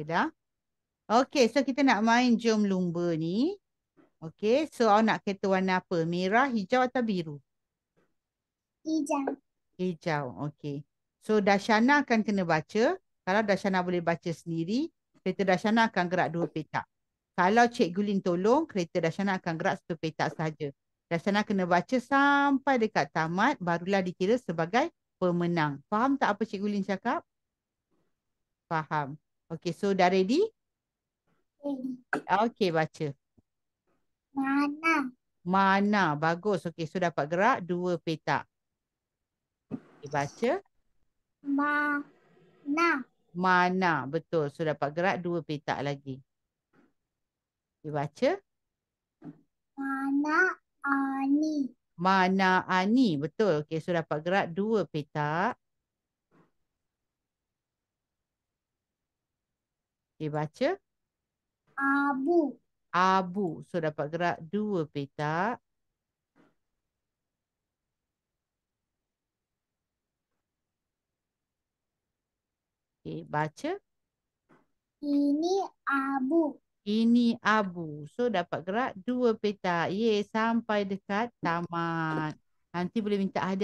Okeylah. okay. so kita nak main jom lumba ni. okay. so awak nak kereta warna apa? Merah, hijau atau biru? Hijau. Hijau, okay. So Dashana akan kena baca. Kalau Dashana boleh baca sendiri, kereta Dashana akan gerak dua petak. Kalau Cik Lin tolong, kereta Dashana akan gerak satu petak saja. Dashana kena baca sampai dekat tamat, barulah dikira sebagai pemenang. Faham tak apa Cik Lin cakap? Faham. Okay, so dah ready? Ready. Okay, baca. Mana. Mana, bagus. Okay, so dapat gerak dua petak. Okay, baca. Mana. Mana, betul. So dapat gerak dua petak lagi. Okay, baca. Mana Ani. Mana Ani, betul. Okay, so dapat gerak dua petak. Okey, baca. Abu. Abu. So, dapat gerak dua petak. Okey, baca. Ini abu. Ini abu. So, dapat gerak dua petak. Yeay, sampai dekat tamat. Nanti boleh minta hadiah.